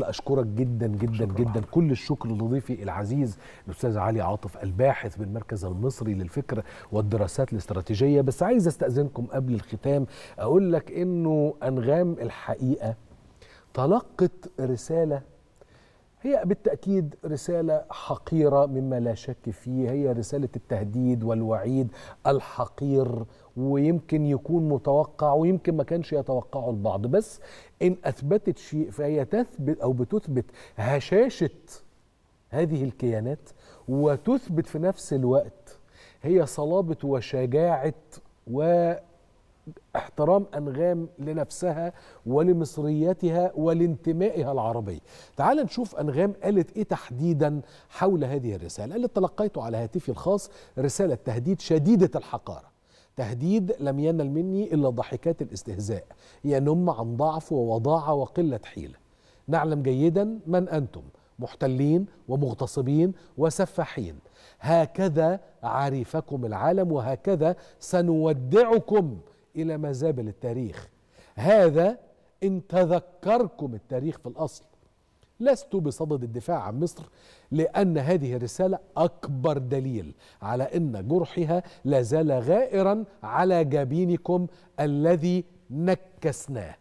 اشكرك جدا جدا جدا كل الشكر لضيفي العزيز الاستاذ علي عاطف الباحث بالمركز المصري للفكر والدراسات الاستراتيجيه بس عايز استاذنكم قبل الختام اقول لك انه انغام الحقيقه تلقت رساله هي بالتأكيد رسالة حقيرة مما لا شك فيه هي رسالة التهديد والوعيد الحقير ويمكن يكون متوقع ويمكن ما كانش يتوقعه البعض بس إن أثبتت شيء فهي تثبت أو بتثبت هشاشة هذه الكيانات وتثبت في نفس الوقت هي صلابة وشجاعة و احترام أنغام لنفسها ولمصريتها ولانتمائها العربي تعال نشوف أنغام قالت إيه تحديدا حول هذه الرسالة قالت تلقيت على هاتفي الخاص رسالة تهديد شديدة الحقارة تهديد لم ينل مني إلا ضحكات الاستهزاء ينم عن ضعف ووضاعة وقلة حيلة نعلم جيدا من أنتم محتلين ومغتصبين وسفاحين هكذا عريفكم العالم وهكذا سنودعكم إلى مزابل التاريخ هذا إن تذكركم التاريخ في الأصل لست بصدد الدفاع عن مصر لأن هذه الرسالة أكبر دليل على أن جرحها لا زال غائرا على جبينكم الذي نكسناه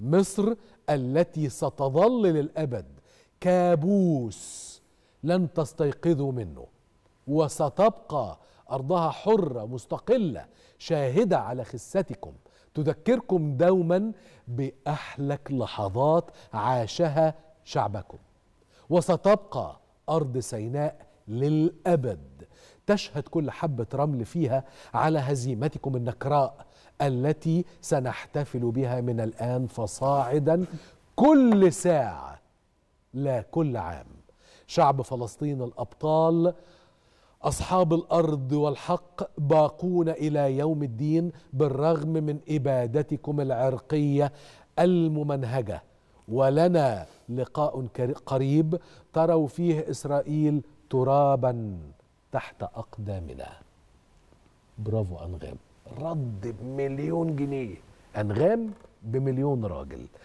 مصر التي ستظل للأبد كابوس لن تستيقظوا منه وستبقى أرضها حرة مستقلة شاهدة على خستكم تذكركم دوما بأحلك لحظات عاشها شعبكم وستبقى أرض سيناء للأبد تشهد كل حبة رمل فيها على هزيمتكم النكراء التي سنحتفل بها من الآن فصاعدا كل ساعة لا كل عام شعب فلسطين الأبطال أصحاب الأرض والحق باقون إلى يوم الدين بالرغم من إبادتكم العرقية الممنهجة ولنا لقاء قريب تروا فيه إسرائيل ترابا تحت أقدامنا برافو أنغام رد بمليون جنيه أنغام بمليون راجل